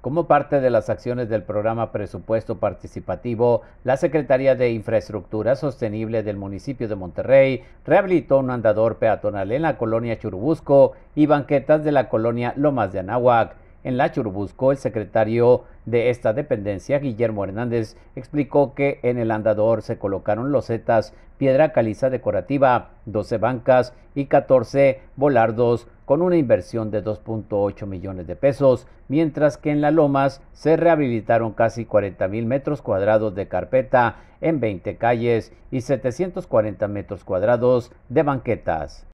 Como parte de las acciones del programa Presupuesto Participativo, la Secretaría de Infraestructura Sostenible del municipio de Monterrey rehabilitó un andador peatonal en la colonia Churubusco y banquetas de la colonia Lomas de Anahuac en la Churubusco, el secretario de esta dependencia, Guillermo Hernández, explicó que en el andador se colocaron losetas, piedra caliza decorativa, 12 bancas y 14 volardos con una inversión de 2.8 millones de pesos, mientras que en La Lomas se rehabilitaron casi 40 mil metros cuadrados de carpeta en 20 calles y 740 metros cuadrados de banquetas.